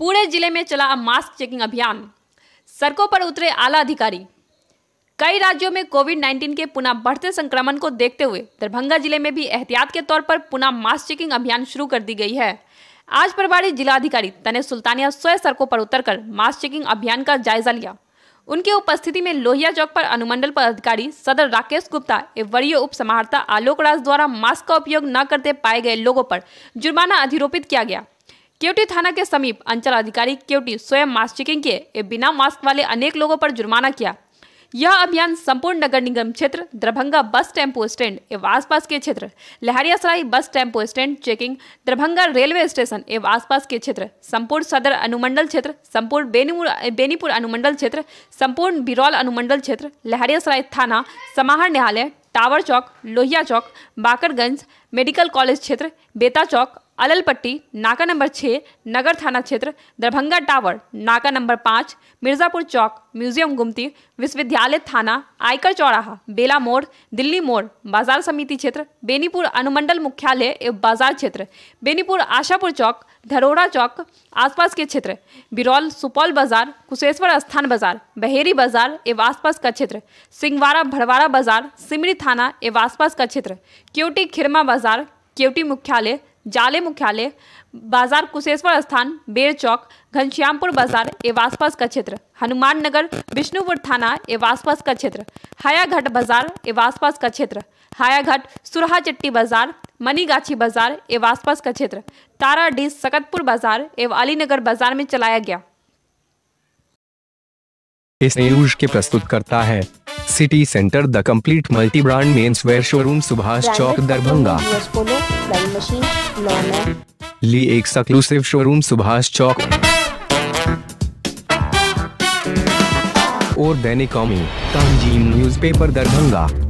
पूरे जिले में चला मास्क चेकिंग अभियान सड़कों पर उतरे आला अधिकारी कई राज्यों में कोविड 19 के पुनः बढ़ते संक्रमण को देखते हुए दरभंगा जिले में भी एहतियात के तौर पर पुनः मास्क चेकिंग अभियान शुरू कर दी गई है आज प्रभारी जिलाधिकारी तने सुल्तानिया स्वयं सड़कों पर उतरकर मास्क चेकिंग अभियान का जायजा लिया उनकी उपस्थिति में लोहिया चौक पर अनुमंडल पदाधिकारी सदर राकेश गुप्ता एवं वरीय उप समाहर्ता आलोक राज द्वारा मास्क का उपयोग न करते पाए गए लोगों पर जुर्माना अधिरोपित किया गया केवटी थाना के समीप अंचल अधिकारी केवटी स्वयं मास्क चेकिंग किए बिना मास्क वाले अनेक लोगों पर जुर्माना किया यह अभियान संपूर्ण नगर निगम क्षेत्र दरभंगा बस टेम्पो स्टैंड एवं आसपास के क्षेत्र सराय bus tempo stand checking Darbhanga railway station एवं आसपास के क्षेत्र संपूर्ण सदर अनुमंडल क्षेत्र संपूर्ण बेनीपुर बेनीपुर अनुमंडल क्षेत्र संपूर्ण बिरौल अनुमंडल क्षेत्र लहरियासराय थाना समाहर न्यायालय टावर चौक लोहिया चौक बाकरगंज मेडिकल कॉलेज क्षेत्र बेता चौक अललपट्टी नाका नंबर छः नगर थाना क्षेत्र दरभंगा टावर नाका नंबर पाँच मिर्ज़ापुर चौक म्यूजियम गुमती विश्वविद्यालय थाना आयकर चौराहा बेला मोड़ दिल्ली मोड़ बाजार समिति क्षेत्र बेनीपुर अनुमंडल मुख्यालय एवं बाजार क्षेत्र बेनीपुर आशापुर चौक धरोड़ा चौक आसपास के क्षेत्र बिरौल सुपौल बाजार कुशेश्वर स्थान बाजार बहेरी बाजार एवं आसपास का क्षेत्र सिंगवारा भड़वाड़ा बाजार सिमरी थाना एवं आसपास का क्षेत्र क्योटी खिरमा बाजार केवटी मुख्यालय जाले मुख्यालय बाजार कुशेश्वर स्थान बेर चौक घनश्यामपुर बाजार एवं आसपास का क्षेत्र हनुमान नगर विष्णुपुर थाना एवं आसपास का क्षेत्र हायाघाट बाजार एवं आसपास का क्षेत्र हायाघाट सुरहाचट्टी बाजार मनीगाछी बाजार एवं आसपास का क्षेत्र ताराडीह सकतपुर बाजार एवं अलीनगर बाजार में चलाया गया इस न्यूज के प्रस्तुत करता है city centre the complete multi brand menswear showroom Subhash चौक दरभंगा ली एक सक्लूसिव शोरूम सुभाष चौक और दैनिक कॉमी तंजीम न्यूज़पेपर दरभंगा